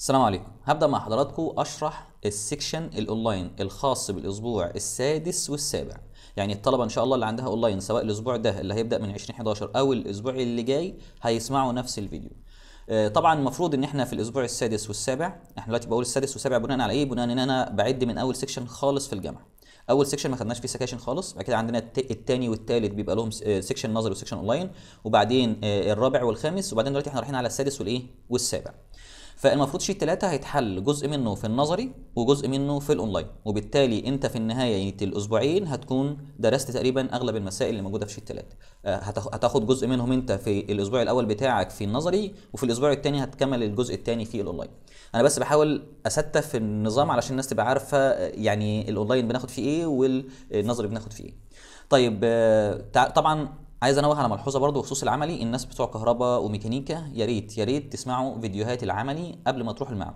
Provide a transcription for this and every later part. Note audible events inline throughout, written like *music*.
السلام عليكم هبدا مع حضراتكم اشرح السكشن الاونلاين الخاص بالاسبوع السادس والسابع يعني الطلبه ان شاء الله اللي عندها اونلاين سواء الاسبوع ده اللي هيبدا من 20 11 او الاسبوع اللي جاي هيسمعوا نفس الفيديو آه، طبعا المفروض ان احنا في الاسبوع السادس والسابع احنا دلوقتي بقول السادس والسابع بناء على ايه بناء ان انا بعد من اول سكشن خالص في الجامعه اول سيكشن ما خدناش فيه سكاشن خالص بعد كده عندنا الثاني والثالث بيبقى لهم آه، سيكشن نظري وسيكشن اونلاين وبعدين آه، الرابع والخامس وبعدين دلوقتي احنا رايحين على السادس والايه والسابع فالمفروض شيت 3 هيتحل جزء منه في النظري وجزء منه في الاونلاين وبالتالي انت في النهايه يعني الاسبوعين هتكون درست تقريبا اغلب المسائل اللي موجوده في شيت 3 آه، هتاخد جزء منهم انت في الاسبوع الاول بتاعك في النظري وفي الاسبوع الثاني هتكمل الجزء الثاني في الاونلاين انا بس بحاول استف النظام علشان الناس تبقى عارفه آه، يعني الاونلاين بناخد فيه ايه والنظري بناخد فيه ايه طيب آه، طبعا عايز انوه على ملحوظه برضو بخصوص العملي الناس بتوع كهرباء وميكانيكا يا ريت يا ريت تسمعوا فيديوهات العملي قبل ما تروح المعمل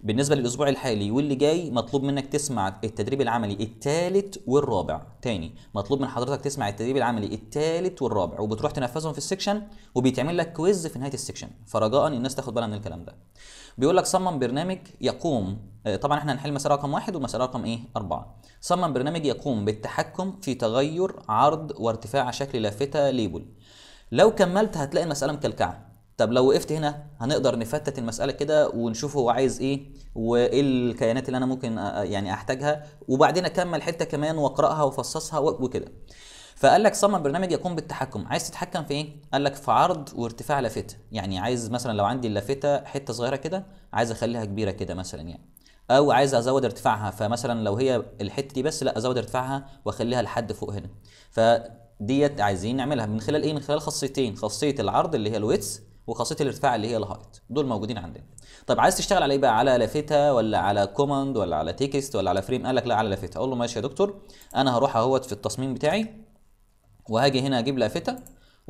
بالنسبه للاسبوع الحالي واللي جاي مطلوب منك تسمع التدريب العملي الثالث والرابع تاني مطلوب من حضرتك تسمع التدريب العملي الثالث والرابع وبتروح تنفذهم في السكشن وبيتعمل لك كويز في نهايه السكشن فرجاء الناس تاخد بالها من الكلام ده بيقول لك صمم برنامج يقوم آه، طبعا احنا هنحل مسألة رقم واحد ومسار رقم ايه؟ أربعة. صمم برنامج يقوم بالتحكم في تغير عرض وارتفاع شكل لافتة ليبل. لو كملت هتلاقي المسألة مكلكعة. طب لو وقفت هنا هنقدر نفتت المسألة كده ونشوف هو عايز ايه وايه الكيانات اللي انا ممكن يعني احتاجها وبعدين اكمل حتة كمان واقرأها وافصصها وكده. فقال لك صمم برنامج يقوم بالتحكم عايز تتحكم في ايه قال لك في عرض وارتفاع لافته يعني عايز مثلا لو عندي اللافته حته صغيره كده عايز اخليها كبيره كده مثلا يعني او عايز ازود ارتفاعها فمثلا لو هي الحته دي بس لا ازود ارتفاعها واخليها لحد فوق هنا فديت عايزين نعملها من خلال ايه من خلال خاصيتين خاصيه العرض اللي هي الويتس وخاصيه الارتفاع اللي هي الهايت دول موجودين عندنا طب عايز تشتغل على ايه بقى على لافته ولا على كوماند ولا على تكست ولا على فريم قال لك لا على لافته اقول له ماشي يا دكتور انا هروح اهوت في التصميم بتاعي وهاجي هنا اجيب لافته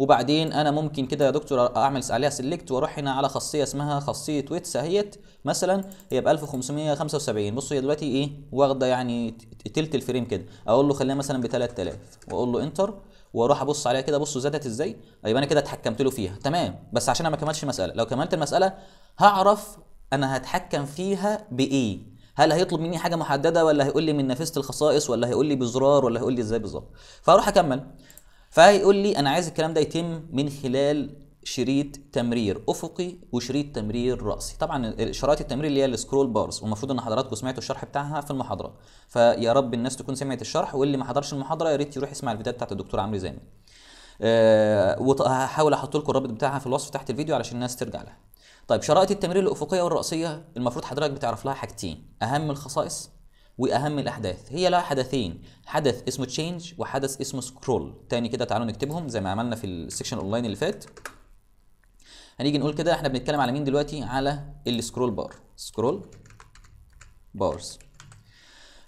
وبعدين انا ممكن كده يا دكتور اعمل عليها سيلكت واروح هنا على خاصيه اسمها خاصيه ويتس اهيت مثلا هي ب 1575 بصوا هي دلوقتي ايه واخده يعني تلت الفريم كده اقول له خليها مثلا ب 3000 واقول له انتر واروح ابص عليها كده بصوا زادت ازاي يبقى انا كده اتحكمت له فيها تمام بس عشان انا ما كملتش المساله لو كملت المساله هعرف انا هتحكم فيها بايه هل هيطلب مني حاجه محدده ولا هيقول لي من نافذه الخصائص ولا هيقول لي بزرار ولا هيقول لي ازاي بالظبط فاروح اكمل فهيقول لي انا عايز الكلام ده يتم من خلال شريط تمرير افقي وشريط تمرير راسي طبعا شرايط التمرير اللي هي السكرول بارز والمفروض ان حضراتكم سمعتوا الشرح بتاعها في المحاضره فيا رب الناس تكون سمعت الشرح واللي ما حضرش المحاضره يا ريت يروح يسمع الفيديوهات بتاعت الدكتور عمرو زامل أه وهحاول احط لكم الرابط بتاعها في الوصف تحت الفيديو علشان الناس ترجع لها طيب شرائط التمرير الافقيه والراسيه المفروض حضرتك بتعرف لها حاجتين اهم الخصائص واهم الاحداث هي لها حدثين حدث اسمه تشينج وحدث اسمه سكرول تاني كده تعالوا نكتبهم زي ما عملنا في السكشن اونلاين اللي فات هنيجي نقول كده احنا بنتكلم على مين دلوقتي على السكرول بار سكرول بارز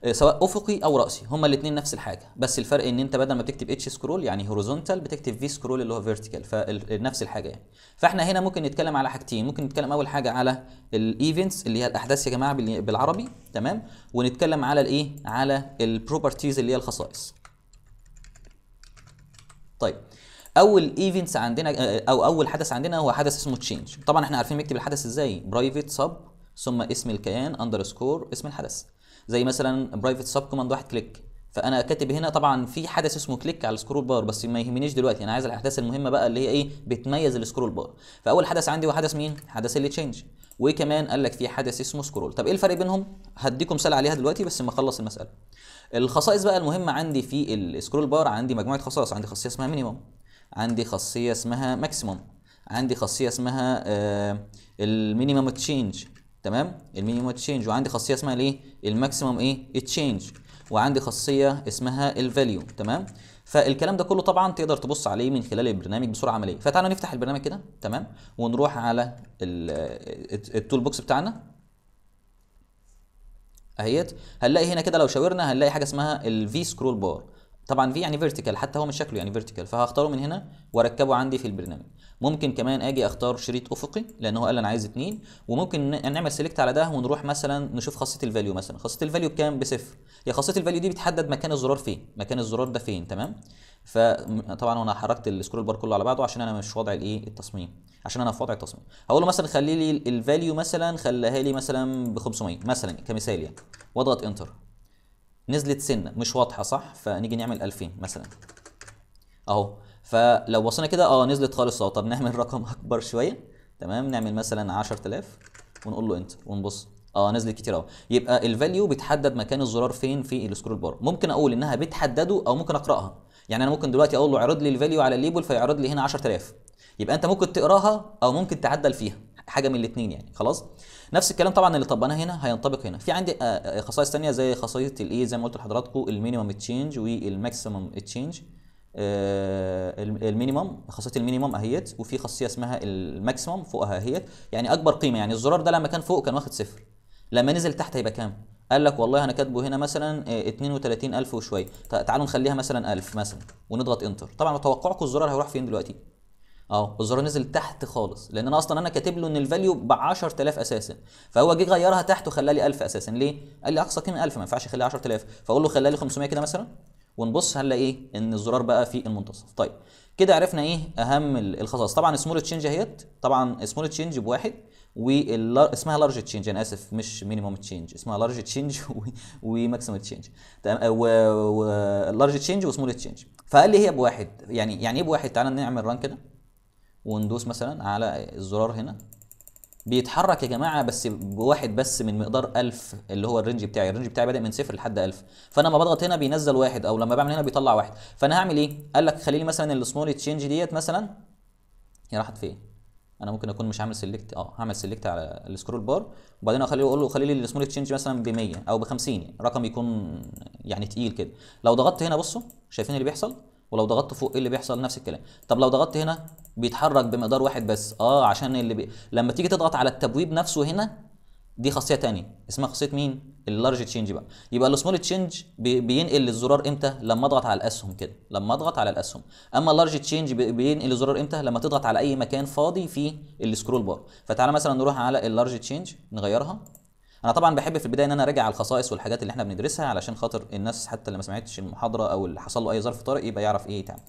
آه، سواء افقي او راسي هما الاثنين نفس الحاجه بس الفرق ان انت بدل ما بتكتب اتش سكرول يعني هوريزونتال بتكتب في سكرول اللي هو فيرتيكال فنفس الحاجه يعني فاحنا هنا ممكن نتكلم على حاجتين ممكن نتكلم اول حاجه على الايفنتس اللي هي الاحداث يا جماعه بالعربي تمام ونتكلم على الايه على البروبرتيز اللي هي الخصائص طيب اول ايفنتس عندنا آه، او اول حدث عندنا هو حدث اسمه تشينج طبعا احنا عارفين نكتب الحدث ازاي برايفت سب ثم اسم الكيان اندرسكور اسم الحدث زي مثلا برايفت سب كوماند واحد كليك فانا كاتب هنا طبعا في حدث اسمه كليك على السكرول بار بس ما يهمنيش دلوقتي انا عايز الاحداث المهمه بقى اللي هي ايه بتميز السكرول بار فاول حدث عندي هو حدث مين حدث اللي تشينج وكمان قال لك في حدث اسمه سكرول طب ايه الفرق بينهم هديكم مثال عليها دلوقتي بس ما اخلص المساله الخصائص بقى المهمه عندي في السكرول بار عندي مجموعه خصائص عندي خاصيه اسمها مينيمم عندي خاصيه اسمها ماكسيمم عندي خاصيه اسمها آه المينيمم تشينج تمام المينيمم تشينج وعندي خاصيه اسمها الايه الماكسيمم ايه تشينج وعندي خاصيه اسمها الفاليو تمام فالكلام ده كله طبعا تقدر تبص عليه من خلال البرنامج بصوره عمليه فتعالى نفتح البرنامج كده تمام ونروح على التول بوكس بتاعنا اهيت هنلاقي هنا كده لو شاورنا هنلاقي حاجه اسمها الفي سكرول بار طبعا في يعني فيرتيكال حتى هو من شكله يعني فيرتيكال فهختاره من هنا واركبه عندي في البرنامج ممكن كمان اجي اختار شريط افقي لان هو قال انا عايز اتنين وممكن يعني نعمل سيلكت على ده ونروح مثلا نشوف خاصيه الفاليو مثلا خاصيه الفاليو بكام بصفر هي خاصيه الفاليو دي بتحدد مكان الزرار فين مكان الزرار ده فين تمام فطبعا انا حركت السكرول بار كله على بعضه عشان انا مش في وضع الايه التصميم عشان انا في وضع التصميم هقول له مثلا خلي لي الفاليو مثلا خليها لي مثلا ب 500 مثلا كمثال يعني واضغط انتر نزلت سنه مش واضحه صح فنيجي نعمل 2000 مثلا اهو فلو بصينا كده اه نزلت خالص اه طب نعمل رقم اكبر شويه تمام نعمل مثلا 10000 ونقول له انت ونبص اه نزلت كتير اهو يبقى الفاليو بتحدد مكان الزرار فين في السكرول بار ممكن اقول انها بتحدده او ممكن اقراها يعني انا ممكن دلوقتي اقول له اعرض لي الفاليو على الليبل فيعرض لي هنا 10000 يبقى انت ممكن تقراها او ممكن تعدل فيها حاجه من الاثنين يعني خلاص نفس الكلام طبعا اللي طبقناه هنا هينطبق هنا في عندي آه، آه، خصائص ثانيه زي خاصيه الايه زي ما قلت لحضراتكم المينيمم تشينج والماكسيمم تشينج آه، المينيمم خاصيه المينيمم اهيت وفي خاصيه اسمها الماكسيمم فوقها اهيت يعني اكبر قيمه يعني الزرار ده لما كان فوق كان واخد صفر لما نزل تحت هيبقى كام قال لك والله انا كاتبه هنا مثلا 32000 آه، وشويه تعالوا نخليها مثلا 1000 مثلا ونضغط انتر طبعا توقعكم الزرار هيروح فين دلوقتي اه الزرار نزل تحت خالص لان انا اصلا انا كاتب له ان الفاليو ب 10000 اساسا فهو جه غيرها تحت وخلى لي 1000 اساسا ليه قال لي اقصى قيمه 1000 ما ينفعش اخليها 10000 فاقول له خلى لي 500 كده مثلا ونبص هنلاقي ايه ان الزرار بقى في المنتصف طيب كده عرفنا ايه اهم الخصائص طبعا سمول تشينج اهيت طبعا سمول تشينج بواحد واسمها اسمها لارج تشينج انا اسف مش مينيموم تشينج اسمها لارج تشينج وماكسيموم تشينج لارج تشينج وسمول تشينج فقال لي هي بواحد يعني يعني ايه بواحد تعالى نعمل ران كده وندوس مثلا على الزرار هنا بيتحرك يا جماعه بس بواحد بس من مقدار 1000 اللي هو الرينج بتاعي الرينج بتاعي بادئ من صفر لحد 1000 فانا لما بضغط هنا بينزل واحد او لما بعمل هنا بيطلع واحد فانا هعمل ايه قال لك خلي لي مثلا السمول تشينج ديت مثلا هي راحت فين انا ممكن اكون مش عامل سيلكت اه هعمل سيلكت على السكرول بار وبعدين اخليه اقول له خلي لي السمول تشينج مثلا ب 100 او ب 50 رقم يكون يعني تقيل كده لو ضغطت هنا بصوا شايفين اللي بيحصل ولو ضغطت فوق ايه اللي بيحصل نفس الكلام طب لو ضغطت هنا بيتحرك بمقدار واحد بس اه عشان اللي بي... لما تيجي تضغط على التبويب نفسه هنا دي خاصيه تانية اسمها خاصيه مين اللارج تشينج بقى يبقى السمول تشينج بينقل الزرار امتى لما اضغط على الاسهم كده لما اضغط على الاسهم اما اللارج تشينج بينقل الزرار امتى لما تضغط على اي مكان فاضي في السكرول بار فتعالى مثلا نروح على اللارج تشينج نغيرها انا طبعا بحب في البدايه ان انا اراجع على الخصائص والحاجات اللي احنا بندرسها علشان خاطر الناس حتى اللي ما سمعتش المحاضره او اللي حصل له اي ظرف طارئ يبقى يعرف ايه تعمل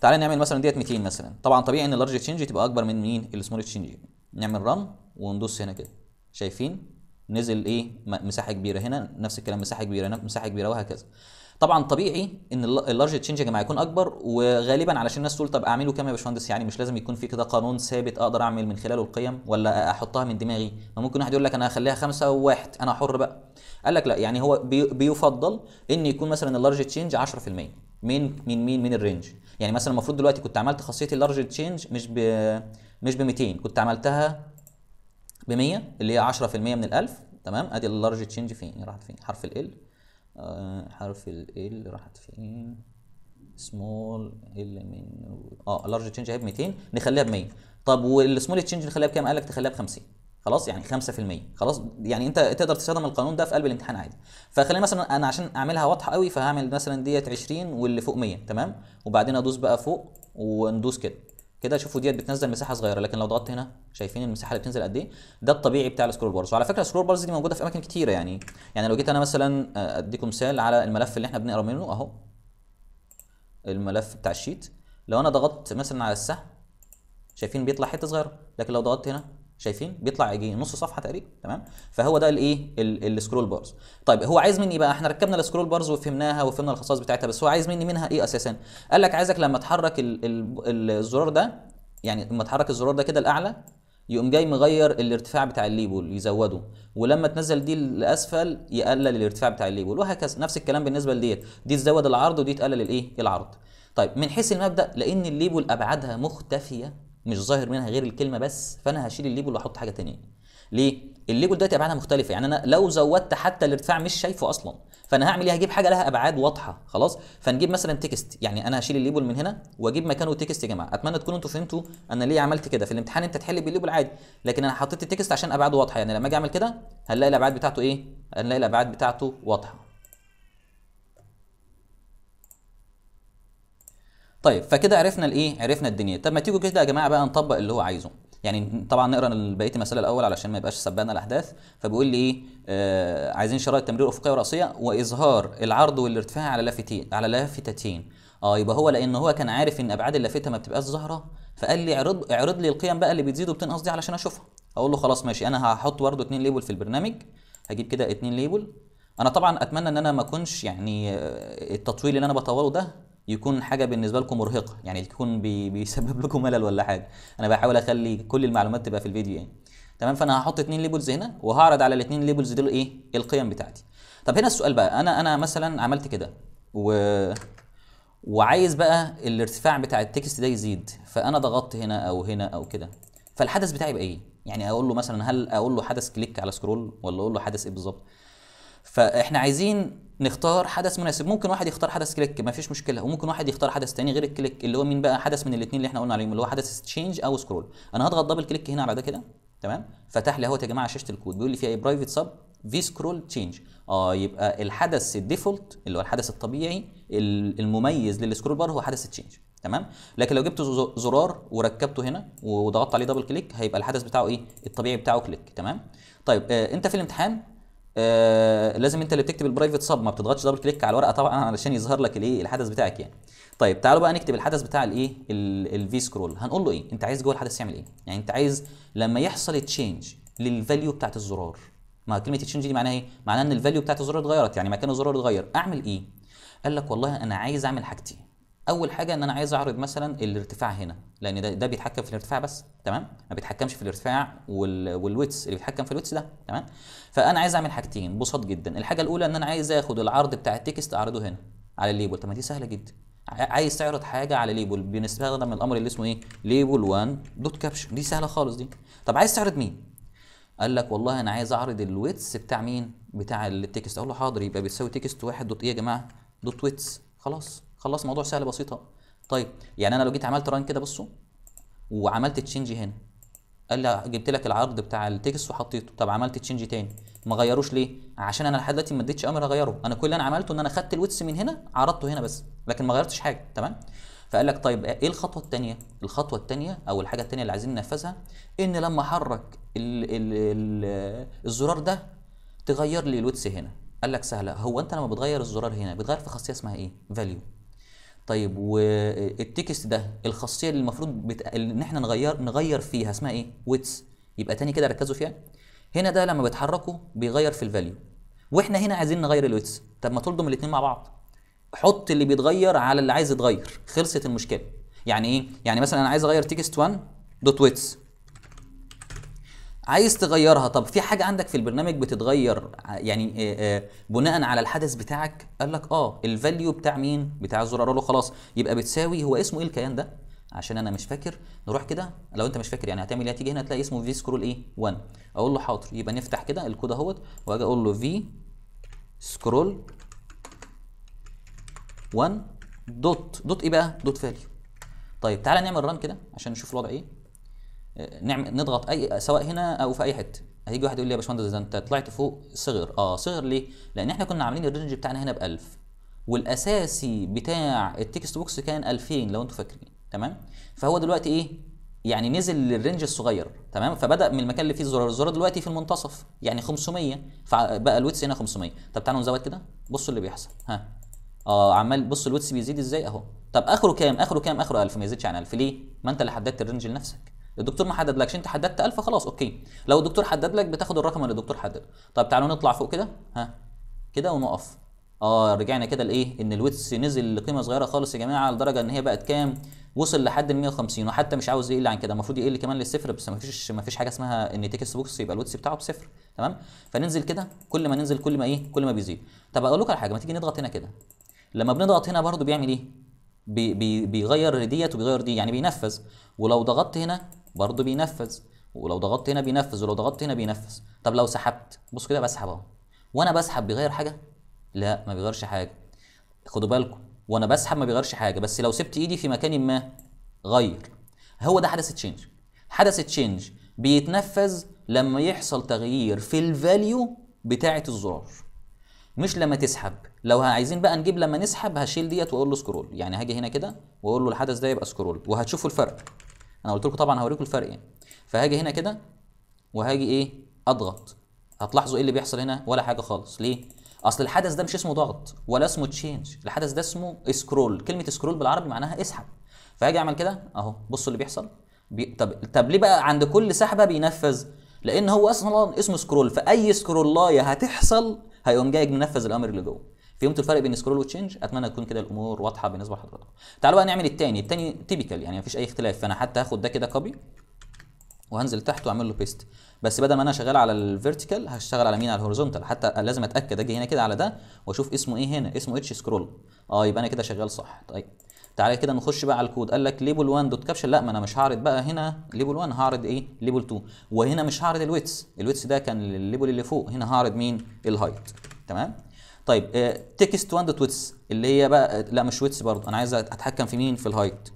تعالى نعمل مثلا ديت 200 مثلا طبعا طبيعي ان اللارج تشينج تبقى اكبر من مين السمول تشينج نعمل رن وندوس هنا كده شايفين نزل ايه مساحه كبيره هنا نفس الكلام مساحه كبيره هنا مساحه كبيره وهكذا طبعا طبيعي ان اللارج تشينج يا جماعه يكون اكبر وغالبا علشان الناس تقول طب اعمله كام يا باشمهندس يعني مش لازم يكون في كده قانون ثابت اقدر اعمل من خلاله القيم ولا احطها من دماغي ما ممكن واحد يقول لك انا هخليها خمسه وواحد انا حر بقى قال لك لا يعني هو بيفضل ان يكون مثلا اللارج تشينج 10% من من مين من الرينج يعني مثلا المفروض دلوقتي كنت عملت خاصيه اللارج تشينج مش ب مش ب 200 كنت عملتها ب 100 اللي هي 10% من ال 1000 تمام ادي اللارج تشينج فين راحت فين حرف ال آه، حرف ال ال راحت فين سمول ال من اه لارج تشينج هي ب 200 نخليها ب 100 طب والسمول تشينج نخليها بكام قال لك تخليها ب 50 خلاص يعني 5% خلاص يعني انت تقدر تستخدم القانون ده في قلب الامتحان عادي فخلينا مثلا انا عشان اعملها واضحه قوي فهعمل مثلا ديت 20 واللي فوق 100 تمام وبعدين ادوس بقى فوق وندوس كده كده شوفوا ديت بتنزل مساحه صغيره لكن لو ضغطت هنا شايفين المساحه اللي بتنزل قد ايه ده الطبيعي بتاع السكرول بارز وعلى فكره السكرول بارز دي موجوده في اماكن كتيره يعني يعني لو جيت انا مثلا آه، اديكم مثال على الملف اللي احنا بنقرا منه اهو الملف بتاع الشيت لو انا ضغطت مثلا على السهم شايفين بيطلع حته صغيره لكن لو ضغطت هنا شايفين بيطلع يجي نص صفحه تقريبا تمام فهو ده الايه السكرول بارز طيب هو عايز مني بقى احنا ركبنا السكرول بارز وفهمناها وفهمنا الخصائص بتاعتها بس هو عايز مني منها ايه اساسا قال لك عايزك لما تحرك الزرار ده يعني لما تحرك الزرار ده كده الاعلى يقوم جاي مغير الارتفاع بتاع الليبل يزوده ولما تنزل دي لاسفل يقلل الارتفاع بتاع الليبل وهكذا نفس الكلام بالنسبه لديت دي تزود العرض ودي تقلل الايه العرض طيب من حيث المبدا لان الليبل ابعادها مختفيه مش ظاهر منها غير الكلمه بس فانا هشيل الليبل واحط حاجه ثانيه ليه الليبل دلوقتي ابعادها مختلفه يعني انا لو زودت حتى الارتفاع مش شايفه اصلا فانا هعمل ايه هجيب حاجه لها ابعاد واضحه خلاص فنجيب مثلا تكست يعني انا هشيل الليبل من هنا واجيب مكانه تكست يا جماعه اتمنى تكونوا انتوا فهمتوا انا ليه عملت كده في الامتحان انت تحل بالليبل عادي لكن انا حطيت التكست عشان ابعاده واضحه يعني لما اجي اعمل كده هنلاقي الابعاد بتاعته ايه هنلاقي الابعاد بتاعته واضحه طيب فكده عرفنا الايه عرفنا الدنيا طب ما تيجوا كده يا جماعه بقى نطبق اللي هو عايزه يعني طبعا نقرا بقيه المساله الاول علشان ما يبقاش سبقنا الاحداث فبيقول لي ايه آه عايزين شرايط تمرير افقيه وراسيه واظهار العرض والارتفاع على لافتين على لافتتين اه يبقى هو لان هو كان عارف ان ابعاد اللافته ما بتبقاش ظاهره فقال لي اعرض اعرض لي القيم بقى اللي بتزيد وبتنقص دي علشان اشوفها اقول له خلاص ماشي انا هحط برده اتنين ليبل في البرنامج هجيب كده اتنين ليبل انا طبعا اتمنى ان انا ما اكونش يعني آه، التطويل اللي انا بطوله ده يكون حاجه بالنسبه لكم مرهقه يعني يكون بي بيسبب لكم ملل ولا حاجه انا بحاول اخلي كل المعلومات تبقى في الفيديو يعني تمام فانا هحط اثنين ليبلز هنا وهعرض على الاثنين ليبلز دول ايه القيم بتاعتي طب هنا السؤال بقى انا انا مثلا عملت كده و وعايز بقى الارتفاع بتاع التكست ده يزيد فانا ضغطت هنا او هنا او كده فالحدث بتاعي بقى ايه يعني اقول له مثلا هل اقول له حدث كليك على سكرول ولا اقول له حدث ايه بالظبط فاحنا عايزين نختار حدث مناسب ممكن واحد يختار حدث كليك ما فيش مشكله وممكن واحد يختار حدث تاني غير الكليك اللي هو مين بقى حدث من الاثنين اللي احنا قلنا عليهم اللي هو حدث تشينج او سكرول انا هضغط دبل كليك هنا على ده كده تمام فتح لي اهوت يا جماعه شاشه الكود بيقول لي فيها ايه برايفت سب في سكرول تشينج اه يبقى الحدث الديفولت اللي هو الحدث الطبيعي المميز للسكرول بار هو حدث تشينج تمام لكن لو جبت زرار وركبته هنا وضغطت عليه دبل كليك هيبقى الحدث بتاعه ايه الطبيعي بتاعه كليك تمام طيب آه انت في الامتحان آه لازم انت اللي بتكتب البرايفت سب ما بتضغطش دبل كليك على الورقه طبعا علشان يظهر لك الايه الحدث بتاعك يعني طيب تعالوا بقى نكتب الحدث بتاع الايه الفي سكرول هنقول له ايه انت عايز جوه الحدث يعمل ايه يعني انت عايز لما يحصل تشينج للفاليو بتاعت الزرار ما كلمه تشينج دي معناها ايه معناها ان الفاليو بتاعت الزرار اتغيرت يعني مكان الزرار اتغير اعمل ايه قال لك والله انا عايز اعمل حاجتين اول حاجه ان انا عايز اعرض مثلا الارتفاع هنا لان ده, ده بيتحكم في الارتفاع بس تمام ما بيتحكمش في الارتفاع والويتس اللي بيتحكم في الويتس ده تمام فانا عايز اعمل حاجتين بساط جدا الحاجه الاولى ان انا عايز اخد العرض بتاع التكست اعرضه هنا على الليبل طب ما دي سهله جدا عايز تعرض حاجه على ليبل بنستخدم الامر اللي اسمه ايه ليبل 1 دوت كابشن دي سهله خالص دي طب عايز تعرض مين قال لك والله انا عايز اعرض الويتس بتاع مين بتاع التكست اقول له حاضر يبقى بتساوي تكست واحد دوت ايه يا جماعه دوت ويتس خلاص خلاص الموضوع سهل بسيطه طيب يعني انا لو جيت عملت ران كده بصوا وعملت تشينج هنا قال لي جبت لك العرض بتاع التكست وحطيته طب عملت تشينج تاني ما غيروش ليه عشان انا لحد دلوقتي ما اديتش امر اغيره انا كل اللي انا عملته ان انا خدت الويتس من هنا عرضته هنا بس لكن ما غيرتش حاجه تمام فقال لك طيب ايه الخطوه الثانيه الخطوه الثانيه او الحاجه الثانيه اللي عايزين ننفذها ان لما احرك الزرار ده تغير لي الويتس هنا قال لك سهله هو انت لما بتغير الزرار هنا بتغير في خاصيه اسمها ايه فاليو طيب والتكست ده الخاصيه اللي المفروض بت... ان احنا نغير نغير فيها اسمها ايه ويتس يبقى تاني كده ركزوا فيها هنا ده لما بتحركه بيغير في الفاليو واحنا هنا عايزين نغير الويتس طب ما تلضم الاثنين مع بعض حط اللي بيتغير على اللي عايز يتغير خلصت المشكله يعني ايه يعني مثلا انا عايز اغير تكست 1 دوت ويتس عايز تغيرها طب في حاجه عندك في البرنامج بتتغير يعني آه، آه، بناء على الحدث بتاعك قال لك اه الفاليو بتاع مين بتاع الزرار له خلاص يبقى بتساوي هو اسمه ايه الكيان ده عشان انا مش فاكر نروح كده لو انت مش فاكر يعني هتعمل ايه هتيجي هنا تلاقي اسمه في سكرول ايه 1 اقول له حاضر يبقى نفتح كده الكود اهوت واجي اقول له في سكرول 1 دوت دوت ايه بقى دوت فاليو طيب تعالى نعمل ران كده عشان نشوف الوضع ايه نعمل نضغط اي سواء هنا او في اي حته هيجي واحد يقول لي يا باشمهندس ده انت طلعت فوق صغر اه صغر ليه لان احنا كنا عاملين الرينج بتاعنا هنا ب 1000 والاساسي بتاع التكست بوكس كان 2000 لو انتم فاكرين تمام فهو دلوقتي ايه يعني نزل للرينج الصغير تمام فبدا من المكان اللي فيه الزرار الزرار دلوقتي في المنتصف يعني 500 فبقى الويتس هنا 500 طب تعالوا نزود كده بصوا اللي بيحصل ها اه عمال بص الويتس بيزيد ازاي اهو طب اخره كام اخره كام اخره 1000 ما يزيدش عن 1000 ليه ما انت اللي حددت الرينج لنفسك الدكتور ما حددلكش انت حددت 1000 خلاص اوكي لو الدكتور حدد لك بتاخد الرقم اللي الدكتور حدده طب تعالوا نطلع فوق كده ها كده ونقف اه رجعنا كده لايه ان الويتس نزل لقيمه صغيره خالص يا جماعه لدرجه ان هي بقت كام وصل لحد ال 150 وحتى مش عاوز يقل عن كده المفروض يقل كمان للصفر بس ما فيش ما فيش حاجه اسمها ان تكست بوكس يبقى الويتس بتاعه بصفر تمام فننزل كده كل ما ننزل كل ما ايه كل ما بيزيد طب اقول لكم على حاجه ما تيجي نضغط هنا كده لما بنضغط هنا برده بيعمل ايه بي بي بيغير ديت وبيغير دي يعني بينفذ ولو ضغطت هنا برضه بينفذ ولو ضغطت هنا بينفذ ولو ضغطت هنا بينفذ طب لو سحبت بص كده بسحب اهو وانا بسحب بيغير حاجه لا ما بيغيرش حاجه خدوا بالكم وانا بسحب ما بيغيرش حاجه بس لو سبت ايدي في مكان ما غير هو ده حدث تشينج حدث تشينج بيتنفذ لما يحصل تغيير في الفاليو بتاعه الزرار مش لما تسحب لو عايزين بقى نجيب لما نسحب هشيل ديت واقول له سكرول يعني هاجي هنا كده واقول له الحدث ده يبقى سكرول وهتشوفوا الفرق انا قلت لكم طبعا هوريكم الفرق يعني فهاجي هنا كده وهاجي ايه اضغط هتلاحظوا ايه اللي بيحصل هنا ولا حاجه خالص ليه اصل الحدث ده مش اسمه ضغط ولا اسمه تشينج الحدث ده اسمه سكرول كلمه سكرول بالعربي معناها اسحب فهاجي اعمل كده اهو بصوا اللي بيحصل بي... طب طب ليه بقى عند كل سحبه بينفذ لان هو اصلا اسمه سكرول فاي سكرولايه هتحصل هيقوم جاي منفذ الامر اللي جوه فهمتوا الفرق بين سكرول وتشينج اتمنى تكون كده الامور واضحه بالنسبه لحضراتكم تعالوا بقى نعمل الثاني الثاني تيبيكال يعني مفيش اي اختلاف فانا حتى هاخد ده كده كوبي وهنزل تحت واعمل له بيست بس بدل ما انا شغال على الفيرتيكال هشتغل على مين على الهوريزونتال حتى لازم اتاكد اجي هنا كده على ده واشوف اسمه ايه هنا اسمه اتش سكرول اه يبقى انا كده شغال صح طيب تعالى كده نخش بقى على الكود قال لك ليبل 1 دوت كابشن لا ما انا مش هعرض بقى هنا ليبل 1 هعرض ايه ليبل 2 وهنا مش هعرض الويتس الويتس ده كان الليبل اللي فوق هنا هعرض مين الهايت تمام طيب آه، تكست تكست دوت ويتس اللي هي بقى آه، لا مش ويتس برضه انا عايز اتحكم في مين في الهايت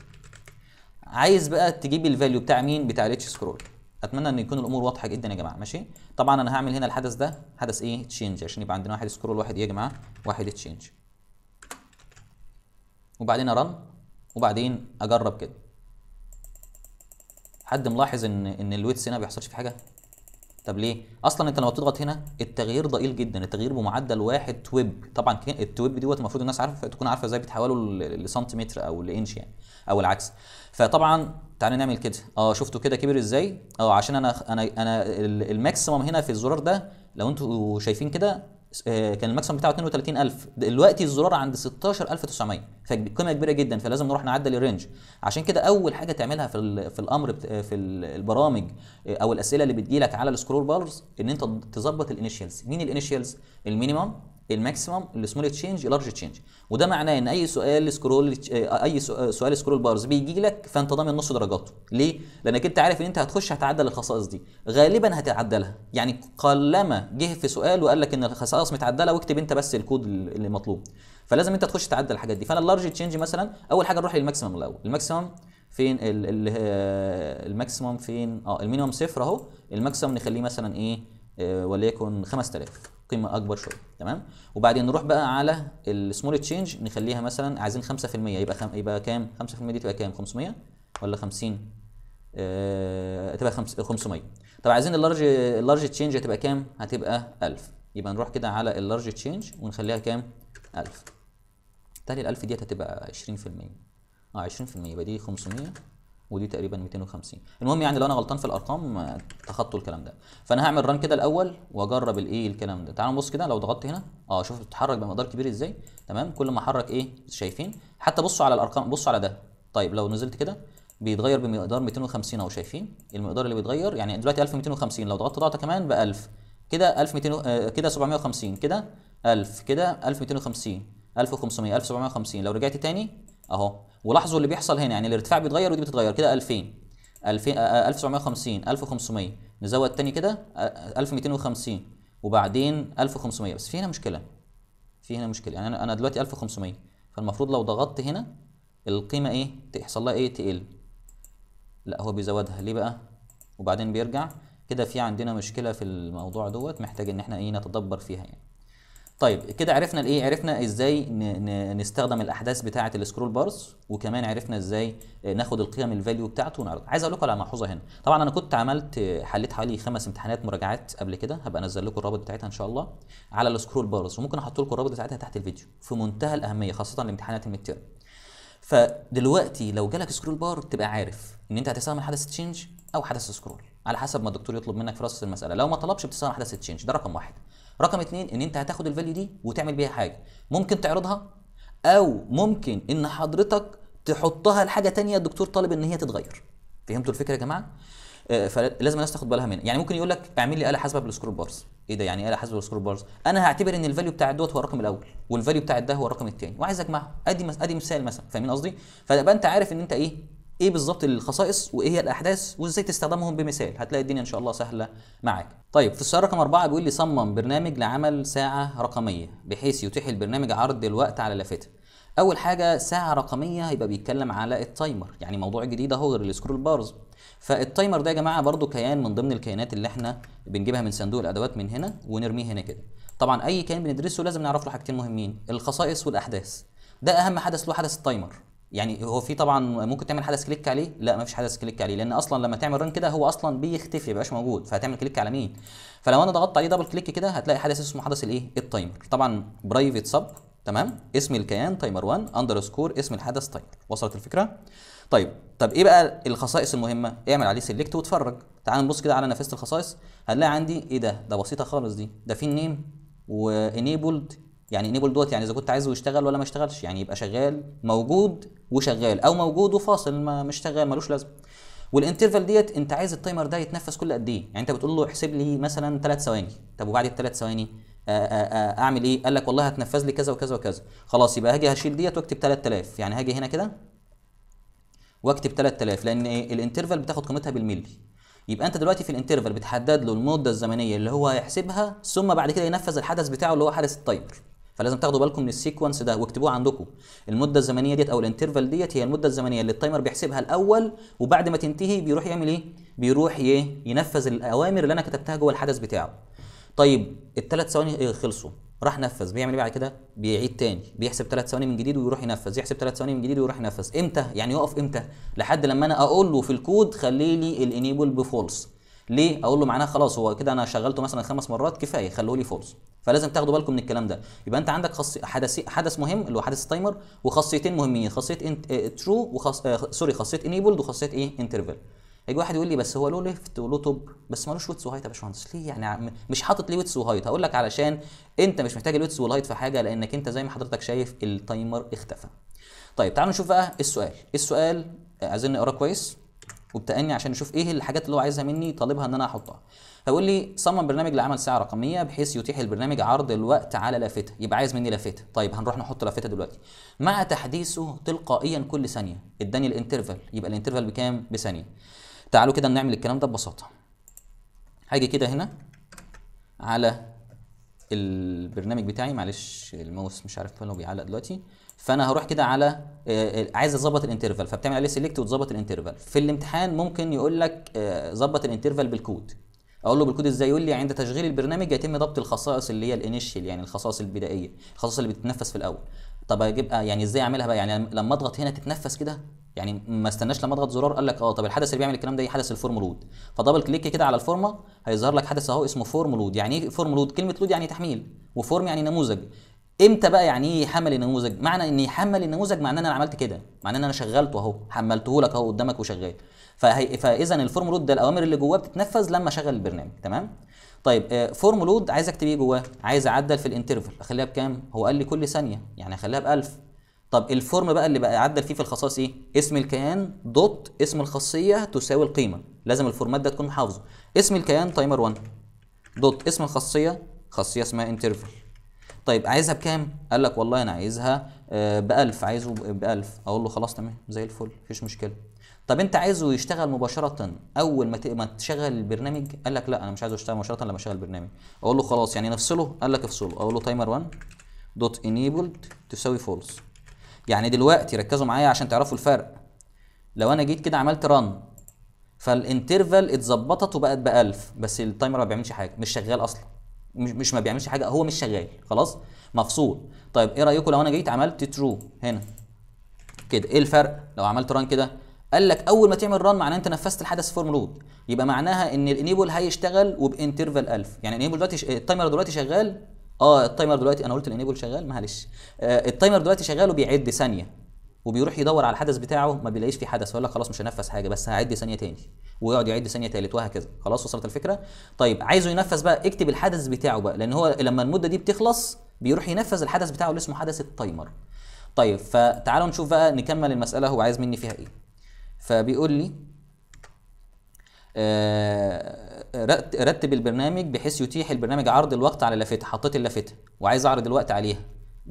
عايز بقى تجيب الفاليو بتاع مين بتاع الاتش سكرول اتمنى ان يكون الامور واضحه جدا يا جماعه ماشي طبعا انا هعمل هنا الحدث ده حدث ايه تشينج عشان يبقى عندنا واحد سكرول واحد ايه يا جماعه واحد تشينج وبعدين ارن وبعدين اجرب كده حد ملاحظ ان ان الويتس هنا ما بيحصلش في حاجه طب ليه؟ اصلا انت لما بتضغط هنا التغيير ضئيل جدا التغيير بمعدل واحد تويب طبعا التويب دوت المفروض الناس عارفه تكون عارفه ازاي بتحوله لسنتيمتر او لانش يعني او العكس فطبعا تعالى نعمل كده اه شفتوا كده كبر ازاي؟ اه عشان انا انا انا الماكسيمم هنا في الزرار ده لو انتوا شايفين كده آه، كان المكسب بتاعه 32000 دلوقتي الزرار عند 16900 فقيمه كبيره جدا فلازم نروح نعدل الرينج عشان كده اول حاجه تعملها في في الامر آه، في البرامج آه، او الاسئله اللي بتجي لك على السكرول بارز ان انت تظبط الانيشيالز مين الانيشيالز المينيمم الماكسيمم السمول تشينج لارج تشينج وده معناه ان اي سؤال سكرول اي سؤال سكرول بارز بيجي لك فانت ضامن نص درجاته ليه لانك انت عارف ان انت هتخش هتعدل الخصائص دي غالبا هتعدلها يعني قلما جه في سؤال وقال لك ان الخصائص متعدله واكتب انت بس الكود اللي مطلوب فلازم انت تخش تعدل الحاجات دي فانا اللارج تشينج مثلا اول حاجه نروح للماكسيمم الاول الماكسيمم فين آه، الماكسيمم فين اه المينيمم صفر اهو الماكسيمم نخليه مثلا ايه آه، وليكن 5000 قيمه اكبر شويه تمام وبعدين نروح بقى على السمول تشينج نخليها مثلا عايزين 5% يبقى خم... يبقى كام 5% دي تبقى كام 500 ولا 50 آه... تبقى 500 طب عايزين اللارج اللارج تشينج هتبقى كام هتبقى 1000 يبقى نروح كده على اللارج تشينج ونخليها كام 1000 بالتالي ال 1000 ديت هتبقى 20% اه 20% يبقى دي 500 ودي تقريبا 250 المهم يعني لو انا غلطان في الارقام آه، تخطوا الكلام ده فانا هعمل ران كده الاول واجرب الايه الكلام ده تعالوا نبص كده لو ضغطت هنا اه شوف بتتحرك بمقدار كبير ازاي تمام كل ما احرك ايه شايفين حتى بصوا على الارقام بصوا على ده طيب لو نزلت كده بيتغير بمقدار 250 اهو شايفين المقدار اللي بيتغير يعني دلوقتي 1250 لو ضغطت ضغطه كمان بقى 1000 كده 1200 آه، كده 750 كده 1000 كده 1250 1500 1750 لو رجعت تاني اهو ولاحظوا اللي بيحصل هنا يعني الارتفاع بيتغير ودي بتتغير كده 2000 2000 1950 1500 نزود تاني كده 1250 آه، آه، وبعدين 1500 بس في هنا مشكله في هنا مشكله يعني انا انا دلوقتي 1500 فالمفروض لو ضغطت هنا القيمه ايه تحصل لها ايه تقل لا هو بيزودها ليه بقى وبعدين بيرجع كده في عندنا مشكله في الموضوع دوت محتاج ان احنا ايه نتدبر فيها يعني طيب كده عرفنا الايه عرفنا ازاي نستخدم الاحداث بتاعه السكرول بارز وكمان عرفنا ازاي ناخد القيم الفاليو بتاعته ونعرضها عايز اقول لكم على ملحوظه هنا طبعا انا كنت عملت حليت حوالي خمس امتحانات مراجعات قبل كده هبقى انزل لكم الرابط بتاعتها ان شاء الله على السكرول بارز وممكن احط لكم الرابط بتاعتها تحت الفيديو في منتهى الاهميه خاصه الامتحانات المتر فدلوقتي لو جالك سكرول بار تبقى عارف ان انت هتستخدم حدث تشينج او حدث سكرول على حسب ما الدكتور يطلب منك في راس المساله لو ما طلبش بتستخدم حدث تشينج ده رقم واحد رقم اتنين ان انت هتاخد الفاليو دي وتعمل بيها حاجه ممكن تعرضها او ممكن ان حضرتك تحطها لحاجه تانية الدكتور طالب ان هي تتغير فهمتوا الفكره يا جماعه آه، فلازم الناس تاخد بالها منها يعني ممكن يقول لك اعمل لي اله حاسبه بالسكرول بارز ايه ده يعني اله حاسبه بالسكرول بارز انا هعتبر ان الفاليو بتاع دوت هو الرقم الاول والفاليو بتاع ده هو الرقم الثاني وعايز اجمعهم ادي ادي مثال مثلا فاهمين قصدي فبقى انت عارف ان انت ايه ايه بالظبط الخصائص وايه هي الاحداث وازاي تستخدمهم بمثال هتلاقي الدنيا ان شاء الله سهله معاك طيب في السؤال رقم أربعة بيقول لي صمم برنامج لعمل ساعه رقميه بحيث يتيح البرنامج عرض الوقت على لافته اول حاجه ساعه رقميه هيبقى بيتكلم على التايمر يعني موضوع جديد اهو غير السكرول بارز فالتايمر ده يا جماعه برده كيان من ضمن الكيانات اللي احنا بنجيبها من صندوق الادوات من هنا ونرميه هنا كده طبعا اي كيان بندرسه لازم نعرف له حاجتين مهمين الخصائص والاحداث ده اهم حدث له حدث التايمر يعني هو في طبعا ممكن تعمل حدث كليك عليه لا مفيش حدث كليك عليه لان اصلا لما تعمل رن كده هو اصلا بيختفي بقاش موجود فهتعمل كليك على مين فلو انا ضغطت عليه دبل كليك كده هتلاقي حدث اسمه حدث الايه التايمر طبعا برايفت سب تمام اسم الكيان تايمر 1 اندرسكور اسم الحدث تايمر وصلت الفكره طيب طب ايه بقى الخصائص المهمه اعمل عليه سيلكت واتفرج تعال نبص كده على نافذه الخصائص هنلاقي عندي ايه ده ده بسيطه خالص دي ده في النيم وانيبلد يعني انيبل دوت يعني اذا كنت عايزه يشتغل ولا ما يشتغلش يعني يبقى شغال موجود وشغال او موجود وفاصل ما مش شغال ملوش لازمه والانترفال ديت انت عايز التايمر ده يتنفس كل قد ايه يعني انت بتقول له احسب لي مثلا ثلاث ثواني طب وبعد الثلاث ثواني آه، آه، آه، اعمل ايه قال لك والله هتنفذ لي كذا وكذا وكذا خلاص يبقى هاجي هشيل ديت واكتب 3000 يعني هاجي هنا كده واكتب 3000 لان الانترفال بتاخد قيمتها بالملي يبقى انت دلوقتي في الانترفال بتحدد له المده الزمنيه اللي هو هيحسبها ثم بعد كده ينفذ الحدث بتاعه اللي هو حدث التايمر فلازم تاخدوا بالكم من السيكونس ده واكتبوه عندكم المده الزمنيه ديت او الانترفال ديت هي المده الزمنيه اللي التايمر بيحسبها الاول وبعد ما تنتهي بيروح يعمل ايه بيروح ايه ينفذ الاوامر اللي انا كتبتها جوه الحدث بتاعه طيب الثلاث ثواني آه، خلصوا راح نفذ بيعمل ايه بعد كده بيعيد تاني بيحسب ثلاث ثواني من جديد ويروح ينفذ يحسب ثلاث ثواني من جديد ويروح ينفذ امتى يعني يقف امتى لحد لما انا اقول له في الكود خلي لي الانيبل بفولس ليه اقول له معناها خلاص هو كده انا شغلته مثلا خمس مرات كفايه خلوه لي فولس فلازم تاخدوا بالكم من الكلام ده يبقى انت عندك خاص حدث حدث مهم اللي هو حدث التايمر وخاصيتين مهمين خاصيه انت... اه... ترو وخاص اه... سوري خاصيه انيبلد وخاصيه ايه انترفال هيجي واحد يقول لي بس هو له ليفت وله توب بس مالوش ويتس وهايت يا باشمهندس ليه يعني مش حاطط ليه ويتس وهايت هقول لك علشان انت مش محتاج الويتس والهايت في حاجه لانك انت زي ما حضرتك شايف التايمر اختفى طيب تعالوا نشوف بقى السؤال السؤال آه، عايزين نقراه كويس وبتأني عشان يشوف ايه الحاجات اللي هو عايزها مني طالبها ان انا احطها هيقول لي صمم برنامج لعمل ساعه رقميه بحيث يتيح البرنامج عرض الوقت على لافته يبقى عايز مني لافته طيب هنروح نحط لافته دلوقتي مع تحديثه تلقائيا كل ثانيه اداني الانترفال يبقى الانترفال بكام بثانيه تعالوا كده نعمل الكلام ده ببساطه هاجي كده هنا على البرنامج بتاعي معلش الماوس مش عارف هو بيعلق دلوقتي فانا هروح كده على آه، آه، عايز اظبط الانترفال فبتعمل عليه سيلكت وتظبط الانترفال في الامتحان ممكن يقول لك آه، ظبط الانترفال بالكود اقول له بالكود ازاي يقول لي عند تشغيل البرنامج يتم ضبط الخصائص اللي هي الانيشال يعني الخصائص البدائيه الخصائص اللي بتتنفس في الاول طب اجيب يعني ازاي اعملها بقى يعني لما اضغط هنا تتنفس كده يعني ما استناش لما اضغط زرار قال لك اه طب الحدث اللي بيعمل الكلام ده إيه؟ حدث الفورم لود فدبل كليك كده على الفورمه هيظهر لك حدث اهو اسمه فورم لود يعني ايه فورم لود كلمه لود يعني تحميل وفورم يعني نموذج امتى بقى يعني ايه حمل النموذج معنى ان يحمل النموذج معناه ان انا عملت كده معناه ان انا شغلته اهو حملته لك اهو قدامك وشغال فهي... فاذا الفورم لود ده الاوامر اللي جواه بتتنفذ لما اشغل البرنامج تمام طيب آه، فورم لود عايز اكتب ايه جواه عايز اعدل في الانترفال اخليها بكام هو قال لي كل ثانيه يعني اخليها ب 1000 طب الفورم بقى اللي بقى اعدل فيه في الخصائص ايه اسم الكيان دوت اسم الخاصيه تساوي القيمه لازم الفورمات ده تكون حافظه اسم الكيان تايمر 1 دوت اسم الخاصيه خاصيه اسمها انترفال طيب عايزها بكام؟ قال لك والله انا عايزها آه، ب 1000 عايزه ب 1000 اقول له خلاص تمام زي الفل مفيش مشكله طب انت عايزه يشتغل مباشره اول ما ما تشغل البرنامج قال لك لا انا مش عايزه يشتغل مباشره لما اشغل البرنامج اقول له خلاص يعني نفصله قال لك افصله اقول له تايمر 1 دوت انيبلد تساوي فولس يعني دلوقتي ركزوا معايا عشان تعرفوا الفرق لو انا جيت كده عملت ران فالانترفال اتظبطت وبقت ب 1000 بس التايمر ما بيعملش حاجه مش شغال اصلا مش مش ما بيعملش حاجه هو مش شغال خلاص مفصول طيب ايه رايكم لو انا جيت عملت ترو هنا كده ايه الفرق لو عملت ران كده قال لك اول ما تعمل ران معناه انت نفذت الحدث فورم لود يبقى معناها ان الانيبل هيشتغل وبانترفال 1000 يعني الانيبل دلوقتي ش... التايمر دلوقتي شغال اه التايمر دلوقتي انا قلت الانيبل شغال معلش آه التايمر دلوقتي شغال وبيعد ثانيه وبيروح يدور على الحدث بتاعه ما بيلاقيش فيه حدث فيقول لك خلاص مش هنفذ حاجه بس هعد ثانيه تاني ويقعد يعد ثانيه ثالث وهكذا خلاص وصلت الفكره طيب عايزه ينفذ بقى اكتب الحدث بتاعه بقى لان هو لما المده دي بتخلص بيروح ينفذ الحدث بتاعه اللي اسمه حدث التايمر طيب فتعالوا نشوف بقى نكمل المساله هو عايز مني فيها ايه فبيقول لي آه، رتب البرنامج بحيث يتيح البرنامج عرض الوقت على اللافته حطيت اللافته وعايز اعرض الوقت عليها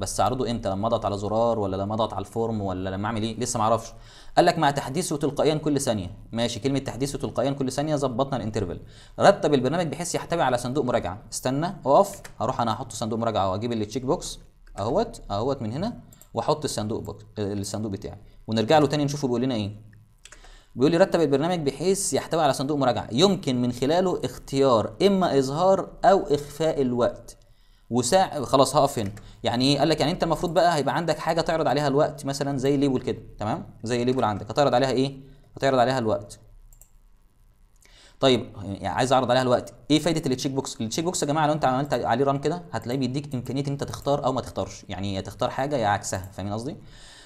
بس اعرضه امتى لما اضغط على زرار ولا لما اضغط على الفورم ولا لما اعمل ايه لسه ما اعرفش قال لك مع تحديثه تلقائيا كل ثانيه ماشي كلمه تحديثه تلقائيا كل ثانيه ظبطنا الانترفال رتب البرنامج بحيث يحتوي على صندوق مراجعه استنى اقف هروح انا احط صندوق مراجعه واجيب التشيك بوكس اهوت اهوت من هنا واحط الصندوق بوكس الصندوق بتاعي ونرجع له تاني نشوفه بيقول لنا ايه بيقول لي رتب البرنامج بحيث يحتوي على صندوق مراجعه يمكن من خلاله اختيار اما اظهار او اخفاء الوقت وساعة خلاص هقف هنا يعني ايه قال لك يعني انت المفروض بقى هيبقى عندك حاجه تعرض عليها الوقت مثلا زي ليبل كده تمام زي ليبل عندك هتعرض عليها ايه هتعرض عليها الوقت طيب يعني عايز اعرض عليها الوقت ايه فايده التشيك بوكس التشيك بوكس يا جماعه لو انت عملت عليه ران كده هتلاقيه بيديك امكانيه ان انت تختار او ما تختارش يعني يا تختار حاجه يا عكسها فاهمين قصدي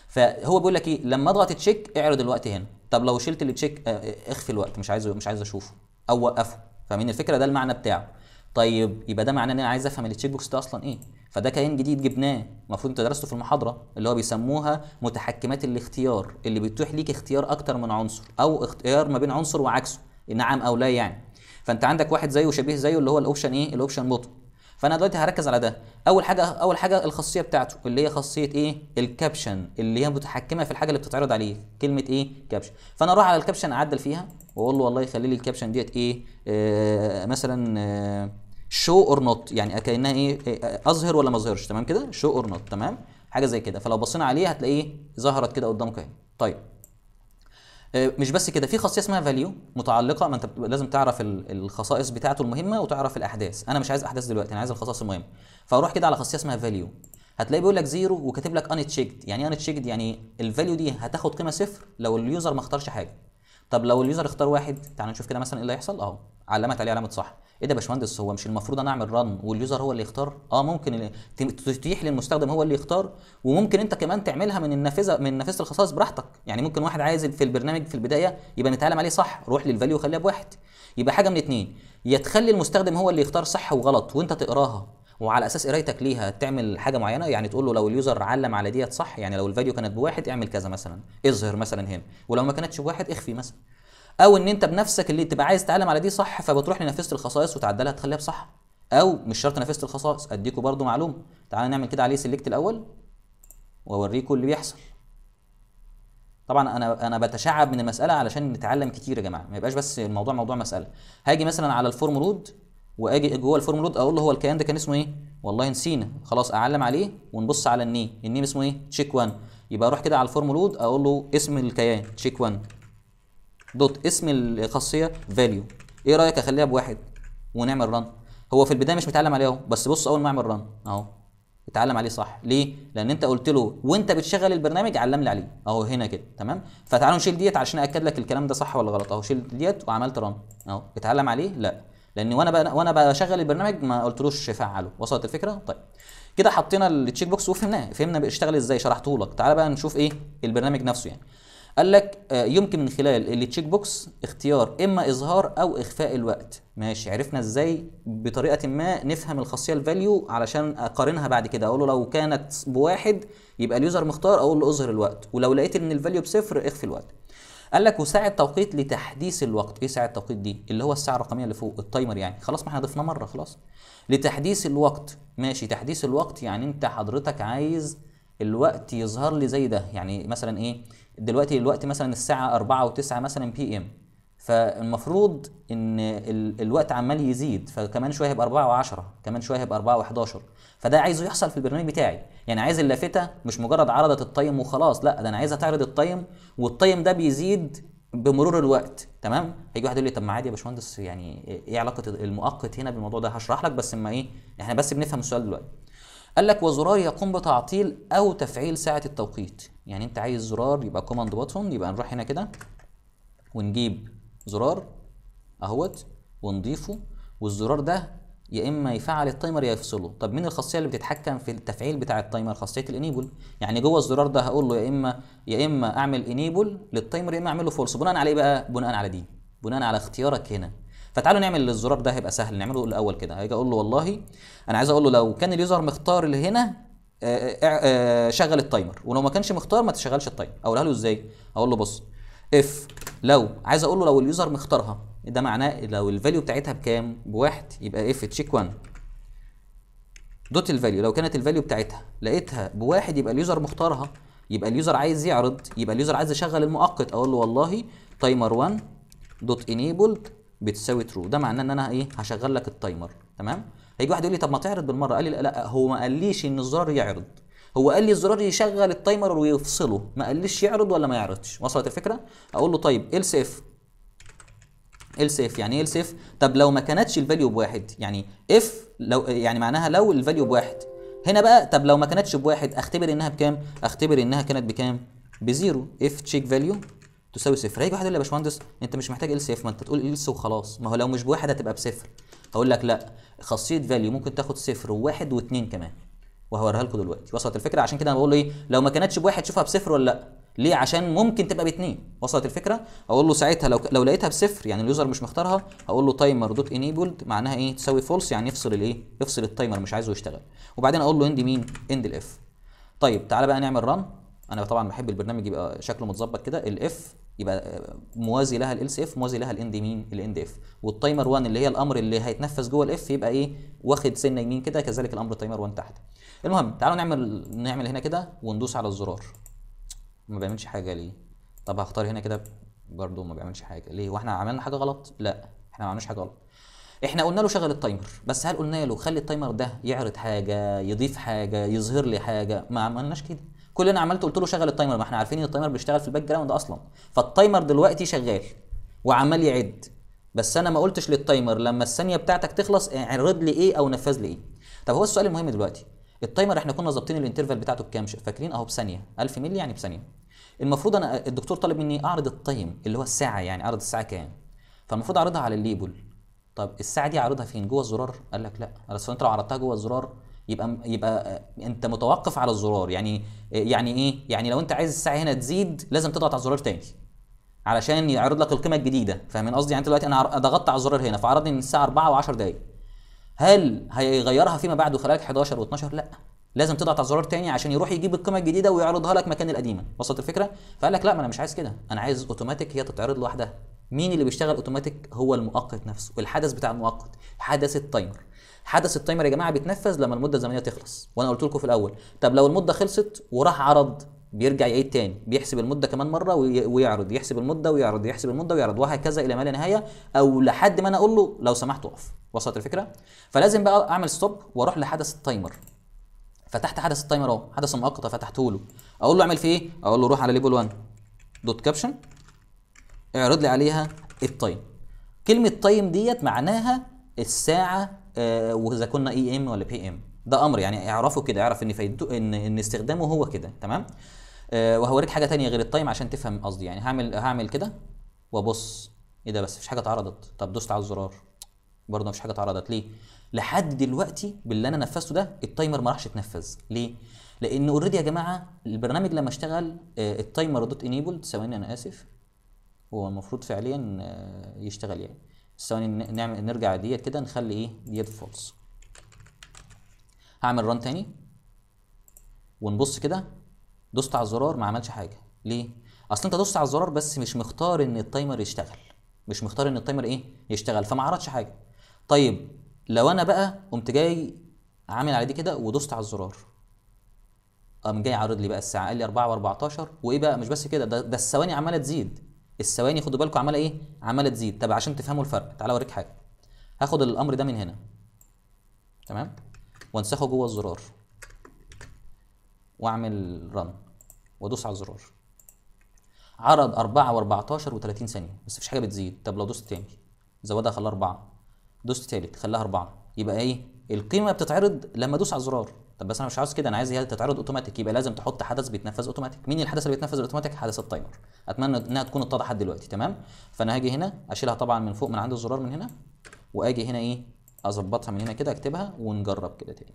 فهو بيقول لك ايه لما اضغط تشيك اعرض الوقت هنا طب لو شلت التشيك آه، آه، اخفي الوقت مش عايزه مش عايز اشوفه او وقفه فاهمين الفكره ده المعنى بتاعه طيب يبقى ده معناه ان انا عايز افهم التشيك بوكس ده اصلا ايه فده كيان جديد جبناه المفروض انت درسته في المحاضره اللي هو بيسموها متحكمات الاختيار اللي بتتيح ليك اختيار اكتر من عنصر او اختيار ما بين عنصر وعكسه نعم او لا يعني فانت عندك واحد زيه شبيه زيه اللي هو الاوبشن ايه الاوبشن بوتو فانا دلوقتي هركز على ده اول حاجه اول حاجه الخاصيه بتاعته اللي هي خاصيه ايه الكابشن اللي هي متحكمه في الحاجه اللي بتتعرض عليه كلمه ايه كابشن فانا اروح على الكابشن اعدل فيها واقول له والله خلي لي الكابشن ديت ايه آه مثلا آه شو اور نوت يعني كانها إيه،, ايه اظهر ولا ما اظهرش تمام كده شو اور نوت تمام حاجه زي كده فلو بصينا عليه هتلاقيه ظهرت كده قدامك اهي طيب آه، مش بس كده في خاصيه اسمها فاليو متعلقه ما انت لازم تعرف الخصائص بتاعته المهمه وتعرف الاحداث انا مش عايز احداث دلوقتي انا عايز الخصائص المهمه فاروح كده على خاصيه اسمها فاليو هتلاقي بيقول لك زيرو وكاتب لك ان تشيكد يعني ان تشيكد يعني الفاليو دي هتاخد قيمه صفر لو اليوزر ما اختارش حاجه طب لو اليوزر اختار واحد تعال نشوف كده مثلا ايه اللي هيحصل اهو علمت عليه علامه صح ايه ده يا باشمهندس هو مش المفروض انا اعمل رن واليوزر هو اللي يختار اه ممكن تتيح للمستخدم هو اللي يختار وممكن انت كمان تعملها من النافذه من نافذه الخصائص براحتك يعني ممكن واحد عايز في البرنامج في البدايه يبقى نتعلم عليه صح روح للفاليو خليها بواحد يبقى حاجه من اتنين يا تخلي المستخدم هو اللي يختار صح وغلط وانت تقراها وعلى اساس قرايتك ليها تعمل حاجه معينه يعني تقول له لو اليوزر علم على ديت صح يعني لو الفيديو كانت بواحد اعمل كذا مثلا اظهر مثلا هنا ولو ما كانتش بواحد اخفي مثلا او ان انت بنفسك اللي تبقى عايز تعلم على دي صح فبتروح لنافذه الخصائص وتعدلها تخليها بصح او مش شرط نافذه الخصائص اديكوا برضو معلومه تعالى نعمل كده عليه سيلكت الاول واوريكوا اللي بيحصل طبعا انا انا بتشعب من المساله علشان نتعلم كتير يا جماعه ما يبقاش بس الموضوع موضوع مساله هاجي مثلا على الفورم رود واجي جوه الفورم لود اقول له هو الكيان ده كان اسمه ايه؟ والله نسينا خلاص اعلم عليه ونبص على النيم النيم اسمه ايه؟ تشيك 1 يبقى اروح كده على الفورم لود اقول له اسم الكيان تشيك 1 دوت اسم الخاصيه فاليو ايه رايك اخليها بواحد ونعمل ران هو في البدايه مش متعلم عليه اهو بس بص اول ما اعمل ران اهو اتعلم عليه صح ليه لان انت قلت له وانت بتشغل البرنامج علم لي عليه اهو هنا كده تمام فتعالوا نشيل ديت عشان اكد لك الكلام ده صح ولا غلط اهو شيل ديت وعملت ران اهو اتعلم عليه لا لان وانا بقى وانا بشغل البرنامج ما قلتلوش فعله وصلت الفكره طيب كده حطينا التشيك بوكس وفهمناه فهمنا بيشتغل ازاي شرحته لك تعالى بقى نشوف ايه البرنامج نفسه يعني قال لك آه، يمكن من خلال التشيك بوكس اختيار اما اظهار او اخفاء الوقت ماشي عرفنا ازاي بطريقه ما نفهم الخاصيه الفاليو علشان اقارنها بعد كده اقول له لو كانت بواحد يبقى اليوزر مختار اقول له اظهر الوقت ولو لقيت ان الفاليو بصفر اخفي الوقت قال لك وساعه توقيت لتحديث الوقت ايه ساعه التوقيت دي اللي هو الساعه الرقميه اللي فوق التايمر يعني خلاص ما احنا ضفناه مره خلاص لتحديث الوقت ماشي تحديث الوقت يعني انت حضرتك عايز الوقت يظهر لي زي ده يعني مثلا ايه دلوقتي الوقت مثلا الساعه 4 و9 مثلا بي ام فالمفروض ان ال الوقت عمال يزيد فكمان شويه هيبقى 4 و10 كمان شويه هيبقى 4 و11 فده عايزه يحصل في البرنامج بتاعي يعني عايز اللافته مش مجرد عرضت التايم وخلاص لا ده انا عايزها تعرض التايم والتايم ده بيزيد بمرور الوقت تمام هيجي واحد يقول لي طب ما عادي يا باشمهندس يعني ايه علاقه المؤقت هنا بالموضوع ده هشرح لك بس اما ايه احنا بس بنفهم السؤال دلوقتي قال لك وزرار يقوم بتعطيل او تفعيل ساعه التوقيت يعني انت عايز زرار يبقى كوماند بوتون يبقى نروح هنا كده ونجيب زرار اهوت ونضيفه والزرار ده يا اما يفعل التايمر يا يفصله طب مين الخاصيه اللي بتتحكم في التفعيل بتاع التايمر خاصيه الانيبل يعني جوه الزرار ده هقول له يا اما يا اما اعمل انيبل للتايمر يا اما اعمل له فولس بناء على ايه بقى بناء على دي بناء على اختيارك هنا فتعالوا نعمل الزرار ده هيبقى سهل نعمله الاول كده هاجي اقول له والله انا عايز اقول له لو كان اليوزر مختار اللي هنا آه، آه، آه، شغل التايمر ولو ما كانش مختار ما تشغلش التايمر اقولها له ازاي اقول له بص اف لو عايز اقول له لو اليوزر مختارها ده معناه لو الفاليو بتاعتها بكام؟ بواحد يبقى اف تشيك 1 دوت الفاليو لو كانت الفاليو بتاعتها لقيتها بواحد يبقى اليوزر مختارها يبقى اليوزر عايز يعرض يبقى اليوزر عايز يشغل المؤقت اقول له والله تايمر 1 دوت انيبلد بتساوي ترو ده معناه ان انا ايه هشغل لك التايمر تمام هيجي واحد يقول لي طب ما تعرض بالمره قال لي لا هو ما قاليش ان الزرار يعرض هو قال لي الزرار يشغل التايمر ويفصله ما قاليش يعرض ولا ما يعرضش وصلت الفكره اقول له طيب ال سيف ال سيف يعني ايه ال سيف طب لو ما كانتش الفاليو بواحد يعني اف لو يعني معناها لو الفاليو بواحد هنا بقى طب لو ما كانتش بواحد اختبر انها بكام اختبر انها كانت بكام بزيرو اف تشيك فاليو تساوي صفر هيجي واحد يقول لي يا باشمهندس انت مش محتاج ال سيف ما انت تقول ال وخلاص ما هو لو مش بواحد هتبقى بصفر هقول لك لا خاصيه فاليو ممكن تاخد صفر وواحد واثنين كمان وهوريها لكم دلوقتي وصلت الفكره عشان كده انا بقول له ايه لو ما كانتش بواحد شوفها بصفر ولا لا ليه عشان ممكن تبقى باتنين وصلت الفكره اقول له ساعتها لو لو لقيتها بصفر يعني اليوزر مش مختارها اقول له تايمر دوت انيبلد معناها ايه تساوي فولس يعني يفصل الايه يفصل التايمر مش عايزه يشتغل وبعدين اقول له اند مين اند الاف طيب تعالى بقى نعمل ران انا طبعا بحب البرنامج يبقى شكله متظبط كده الاف يبقى آه، موازي لها الالس اف موازي لها الاند مين الاند اف والتايمر 1 اللي هي الامر اللي هيتنفذ جوه الاف يبقى ايه واخد سنه يمين كده كذلك الامر التايمر 1 تحت المهم تعالوا نعمل نعمل هنا كده وندوس على الزرار ما بيعملش حاجه ليه طب هختار هنا كده برده ما بيعملش حاجه ليه واحنا عملنا حاجه غلط لا احنا ما عملناش حاجه غلط احنا قلنا له شغل التايمر بس هل قلنا له خلي التايمر ده يعرض حاجه يضيف حاجه يظهر لي حاجه ما عملناش كده كل انا عملته قلت له شغل التايمر ما احنا عارفين ان التايمر بيشتغل في الباك جراوند اصلا فالتايمر دلوقتي شغال وعمال يعد بس انا ما قلتش للتايمر لما الثانيه بتاعتك تخلص اعرض لي ايه او نفذ لي ايه طب هو السؤال المهم دلوقتي التايمر احنا كنا ظابطين الانترفال بتاعته بكام فاكرين اهو بثانيه 1000 مللي يعني بثانيه المفروض انا الدكتور طالب مني اعرض التايم اللي هو الساعه يعني اعرض الساعه كام فالمفروض اعرضها على الليبل طب الساعه دي اعرضها فين جوه الزرار قال لك لا انا لو عرضتها جوه الزرار يبقى يبقى آه، انت متوقف على الزرار يعني آه، يعني ايه يعني لو انت عايز الساعه هنا تزيد لازم تضغط على الزرار تاني علشان يعرض لك القيمه الجديده فاهمين قصدي يعني دلوقتي انا ضغطت على الزرار هنا فعرضني من الساعه 4 و10 دقائق هل هيغيرها فيما بعد خلال 11 و12 لا لازم تضغط على الزرار تاني عشان يروح يجيب القيمه الجديده ويعرضها لك مكان القديمه وصلت الفكره فقال لك لا ما انا مش عايز كده انا عايز اوتوماتيك هي تتعرض لوحدها مين اللي بيشتغل اوتوماتيك هو المؤقت نفسه الحدث بتاع المؤقت حدث التايمر حدث التايمر يا جماعه بيتنفذ لما المده الزمنيه تخلص وانا قلت لكم في الاول طب لو المده خلصت وراح عرض بيرجع يعيد تاني بيحسب المده كمان مره ويعرض يحسب المده ويعرض يحسب المده ويعرض وهكذا الى ما لا نهايه او لحد ما انا اقول له لو سمحت اقف وصلت الفكره فلازم بقى اعمل ستوب واروح لحدث التايمر فتحت حدث التايمر اهو حدث مؤقت فتحته له اقول له اعمل فيه ايه اقول له روح على ليبل 1 دوت كابشن اعرض لي عليها التايم كلمه تايم ديت معناها الساعه آه، واذا كنا اي e ام ولا بي ام ده امر يعني اعرفه كده اعرف ان فايدته ان ان استخدامه هو كده تمام آه، وهوريك حاجه ثانيه غير التايم عشان تفهم قصدي يعني هعمل هعمل كده وابص ايه ده بس مفيش حاجه اتعرضت طب دوست على الزرار برضه مفيش حاجه اتعرضت ليه لحد دلوقتي باللي انا نفذته ده التايمر ما راحش اتنفذ ليه لان اوريدي يا جماعه البرنامج لما اشتغل آه، التايمر دوت انيبلد ثواني انا اسف هو المفروض فعليا يشتغل يعني ثواني نعمل نرجع ديت كده نخلي ايه ديت فولس هعمل ران تاني ونبص كده دوست على الزرار ما عملش حاجه ليه اصل انت دوست على الزرار بس مش مختار ان التايمر يشتغل مش مختار ان التايمر ايه يشتغل فما عرضش حاجه طيب لو انا بقى قمت جاي عامل على دي كده ودوست على الزرار قام جاي عارض لي بقى الساعه قال لي 4 و14 وايه بقى مش بس كده ده, ده الثواني عماله تزيد الثواني خدوا بالكم عماله ايه عماله تزيد طب عشان تفهموا الفرق تعالى اوريك حاجه هاخد الامر ده من هنا تمام وانسخه جوه الزرار واعمل رن وادوس على الزرار عرض 4 و14 و30 ثانيه بس مفيش حاجه بتزيد طب لو دوست تاني زودها خلاها 4 دوست تالت خلاها 4 يبقى ايه القيمه بتتعرض لما ادوس على الزرار طب بس انا مش عاوز كده انا عايز هي تتعرض اوتوماتيك يبقى لازم تحط حدث بيتنفذ اوتوماتيك مين الحدث اللي بيتنفذ اوتوماتيك حدث التايمر اتمنى انها تكون اتضحت دلوقتي تمام فانا هاجي هنا اشيلها طبعا من فوق من عند الزرار من هنا واجي هنا ايه اظبطها من هنا كده اكتبها ونجرب كده تاني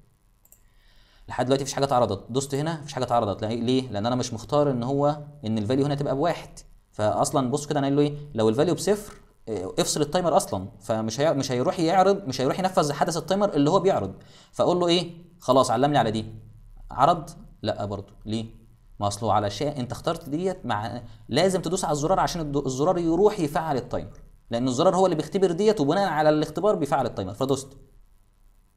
لحد دلوقتي مفيش حاجه اتعرضت دوست هنا مفيش حاجه اتعرضت ليه لان انا مش مختار ان هو ان الفاليو هنا تبقى بواحد فاصلا بص كده انا قايل له ايه لو الفاليو بصفر آه، افصل التايمر اصلا فمش هي... مش هيروح يعرض مش هيروح ينفذ حدث التايمر اللي هو بيعرض فاقول له ايه خلاص علمني على دي عرض لا برضه ليه ما اصله علشان انت اخترت ديت مع لازم تدوس على الزرار عشان الزرار يروح يفعل التايمر لان الزرار هو اللي بيختبر ديت وبناء على الاختبار بيفعل التايمر فدوست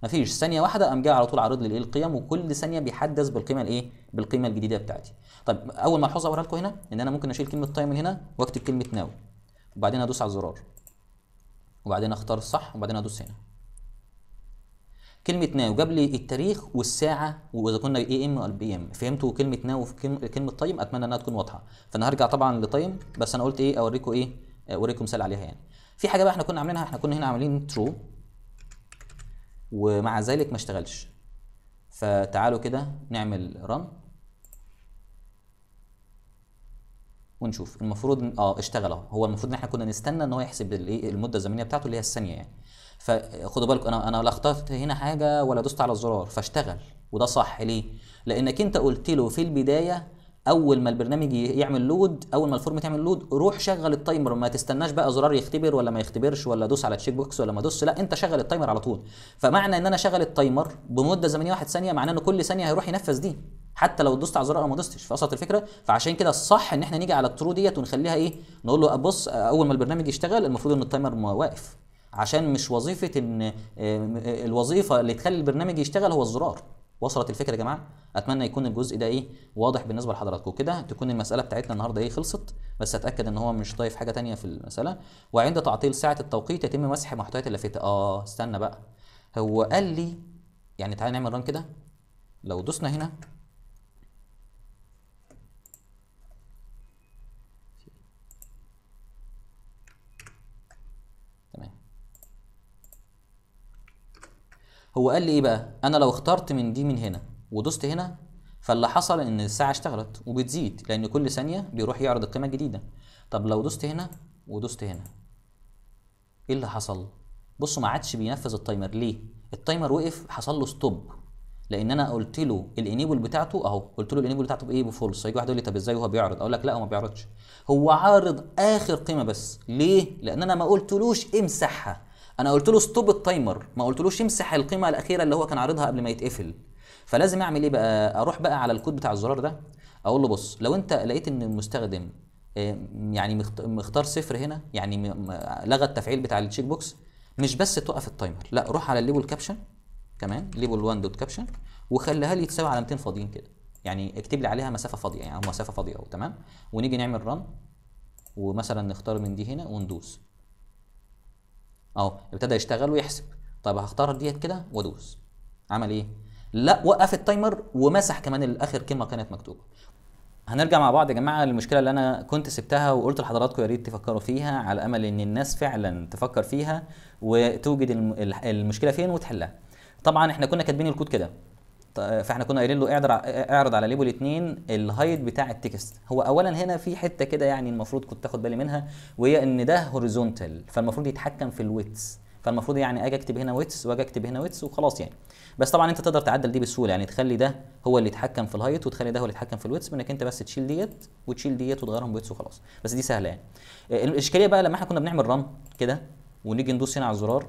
مفيش ثانيه واحده قام جاي على طول عارض لي إيه القيم وكل ثانيه بيحدث بالقيمه الايه بالقيمه الجديده بتاعتي طيب اول ملحوظه اوريها لكم هنا ان انا ممكن اشيل كلمه تايم من هنا واكتب كلمه ناو وبعدين ادوس على الزرار وبعدين اختار الصح وبعدين ادوس هنا كلمه ناو جاب لي التاريخ والساعه واذا كنا اي ام ولا بي ام فهمتوا كلمه ناو كلمه تايم اتمنى انها تكون واضحه فانا هرجع طبعا لتايم بس انا قلت ايه اوريكم ايه اوريكم مثال عليها يعني في حاجه بقى احنا كنا عاملينها احنا كنا هنا عاملين ترو ومع ذلك ما اشتغلش فتعالوا كده نعمل رن ونشوف المفروض اه اشتغل اهو هو المفروض ان احنا كنا نستنى ان هو يحسب الايه المده الزمنيه بتاعته اللي هي الثانيه يعني فخدوا بالكم انا انا لا اخترت هنا حاجه ولا دوست على الزرار فاشتغل وده صح ليه؟ لانك انت قلت له في البدايه اول ما البرنامج يعمل لود اول ما الفورم تعمل لود روح شغل التايمر ما تستناش بقى زرار يختبر ولا ما يختبرش ولا دوس على تشيك بوكس ولا ما دوس لا انت شغل التايمر على طول فمعنى ان انا شغل التايمر بمده زمنيه واحد ثانيه معناه ان كل ثانيه هيروح ينفذ دي حتى لو دوست على زرار او ما دوستش فقصت الفكره فعشان كده الصح ان احنا نيجي على الترو ديت ونخليها ايه نقول له بص اول ما البرنامج يشتغل المفروض ان التايمر واقف عشان مش وظيفه ان آه، آه، الوظيفه اللي تخلي البرنامج يشتغل هو الزرار وصلت الفكره يا جماعه اتمنى يكون الجزء ده ايه واضح بالنسبه لحضراتكم كده تكون المساله بتاعتنا النهارده ايه خلصت بس اتاكد ان هو مش ضايف حاجه تانية في المساله وعند تعطيل ساعه التوقيت يتم مسح محتويات اللافته اه استنى بقى هو قال لي يعني تعالى نعمل ران كده لو دوسنا هنا هو قال لي ايه بقى انا لو اخترت من دي من هنا ودوست هنا فاللي حصل ان الساعه اشتغلت وبتزيد لان كل ثانيه بيروح يعرض القيمه الجديده طب لو دوست هنا ودوست هنا ايه اللي حصل بصوا ما عادش بينفذ التايمر ليه التايمر وقف حصل له ستوب لان انا قلت له الانيبل بتاعته اهو قلت له الانيبل بتاعته بايه بفولس فيجي واحد يقول لي طب ازاي هو بيعرض اقول لك لا هو ما بيعرضش هو عارض اخر قيمه بس ليه لان انا ما قلتلوش امسحها انا قلت له ستوب التايمر ما قلتلوش امسح القيمه الاخيره اللي هو كان عارضها قبل ما يتقفل فلازم اعمل ايه بقى اروح بقى على الكود بتاع الزرار ده اقول له بص لو انت لقيت ان المستخدم يعني مختار صفر هنا يعني لغى التفعيل بتاع التشيك بوكس مش بس توقف التايمر لا روح على الليبل كابشن كمان ليبل 1 دوت كابشن وخليها لي تساوي علامتين فاضيين كده يعني اكتب لي عليها مسافه فاضيه يعني او مسافه فاضيه اهو تمام ونيجي نعمل ران ومثلا نختار من دي هنا وندوس اهو ابتدى يشتغل ويحسب طيب هختار ديت كده وادوس عمل ايه لا وقف التايمر ومسح كمان الاخر كلمه كانت مكتوبه هنرجع مع بعض يا جماعه للمشكله اللي انا كنت سبتها وقلت لحضراتكم يا ريت تفكروا فيها على امل ان الناس فعلا تفكر فيها وتوجد المشكله فين وتحلها طبعا احنا كنا كاتبين الكود كده فاحنا كنا قايلين له اعرض اعرض على ليبل 2 الهايت بتاع التكست هو اولا هنا في حته كده يعني المفروض كنت تاخد بالي منها وهي ان ده هوريزونتال فالمفروض يتحكم في الويتس فالمفروض يعني اجي اكتب هنا ويتس واجي اكتب هنا ويتس وخلاص يعني بس طبعا انت تقدر تعدل دي بسهوله يعني تخلي ده هو اللي يتحكم في الهايت وتخلي ده هو اللي يتحكم في الويتس منك انت بس تشيل ديت وتشيل ديت وتغيرهم ويتس وخلاص بس دي سهله يعني آه، الاشكاليه بقى لما احنا كنا بنعمل رام كده ونيجي ندوس هنا على الزرار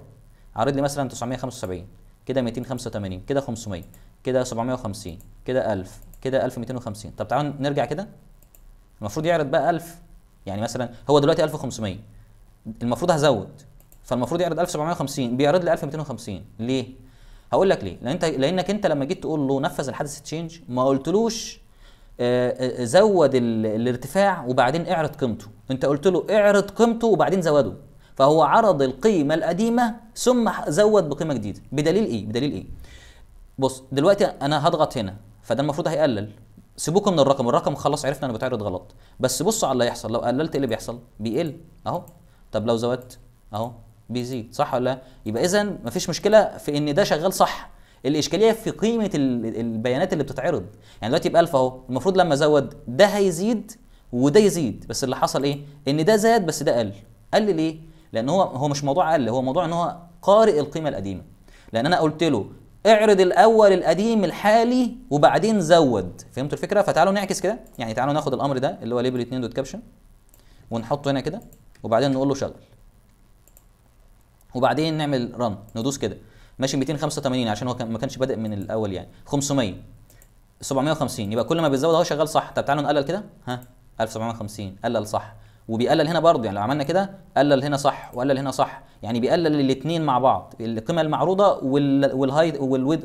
عارض لي مثلا 975 كده 285 كده 500 كده 750 كده 1000 كده 1250 طب تعالوا نرجع كده المفروض يعرض بقى 1000 يعني مثلا هو دلوقتي 1500 المفروض هزود فالمفروض يعرض 1750 بيعرض لي 1250 ليه هقول لك ليه لان انت لانك انت لما جيت تقول له نفذ الحدث تشينج ما قلتلوش آه, آه، زود الارتفاع وبعدين اعرض قيمته انت قلت له اعرض قيمته وبعدين زوده فهو عرض القيمه القديمه ثم زود بقيمه جديده بدليل ايه بدليل ايه بص دلوقتي انا هضغط هنا فده المفروض هيقلل سيبوكم من الرقم الرقم خلاص عرفنا انه بيتعرض غلط بس بصوا على اللي هيحصل لو قللت ايه اللي بيحصل بيقل اهو طب لو زودت اهو بيزيد صح ولا لا يبقى اذا مفيش مشكله في ان ده شغال صح الاشكاليه في قيمه البيانات اللي بتتعرض يعني دلوقتي ب 1000 اهو المفروض لما ازود ده هيزيد وده يزيد بس اللي حصل ايه ان ده زاد بس ده قل قل ليه لان هو هو مش موضوع قل هو موضوع ان هو قارئ القيمه القديمه لان انا قلت له اعرض الاول القديم الحالي وبعدين زود فهمتوا الفكره فتعالوا نعكس كده يعني تعالوا ناخد الامر ده اللي هو ليبل 2 دوت كابشن ونحطه هنا كده وبعدين نقول له شغل وبعدين نعمل رن ندوس كده ماشي 285 عشان هو ما كانش بادئ من الاول يعني 500 750 يبقى كل ما بتزود اهو شغال صح طب تعالوا نقلل كده ها 1750 قلل صح وبيقلل هنا برضه يعني لو عملنا كده قلل هنا صح وقلل هنا صح يعني بيقلل الاثنين مع بعض القيمه المعروضه والهايت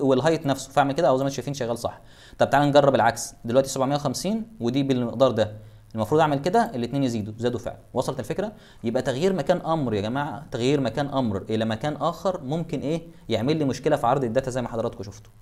والهايت نفسه فاعمل كده او زي ما انتم شايفين شغال صح طب تعالى نجرب العكس دلوقتي 750 ودي بالمقدار ده المفروض اعمل كده الاثنين يزيدوا زادوا فعلا وصلت الفكره يبقى تغيير مكان امر يا جماعه تغيير مكان امر الى مكان اخر ممكن ايه يعمل لي مشكله في عرض الداتا زي ما حضراتكم شفتوا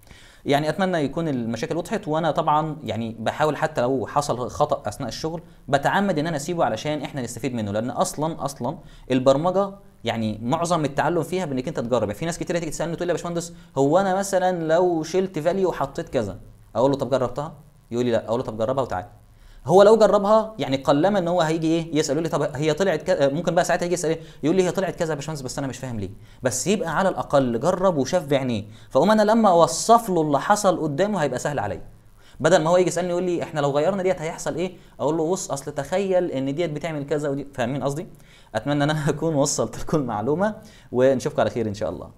يعني اتمنى يكون المشاكل وضحت وانا طبعا يعني بحاول حتى لو حصل خطا اثناء الشغل بتعمد ان انا اسيبه علشان احنا نستفيد منه لان اصلا اصلا البرمجه يعني معظم التعلم فيها بانك انت تجرب يعني في ناس كتير تيجي تسالني تقول لي يا باشمهندس هو انا مثلا لو شلت فاليو وحطيت كذا اقول له طب جربتها يقول لي لا اقول له طب جربها وتعالى هو لو جربها يعني قلما ان هو هيجي ايه يسال يقول لي طب هي طلعت كذا ممكن بقى ساعتها يجي يسال ايه يقول لي هي طلعت كذا يا باشمهندس بس انا مش فاهم ليه بس يبقى على الاقل جرب وشاف بعينيه فاقوم انا لما اوصف له اللي حصل قدامه هيبقى سهل عليا بدل ما هو يجي يسالني يقول لي احنا لو غيرنا ديت هيحصل ايه اقول له بص اصل تخيل ان ديت بتعمل كذا ودي فاهمين قصدي اتمنى ان انا *laughs* اكون وصلت لكم المعلومه ونشوفكم على خير ان شاء الله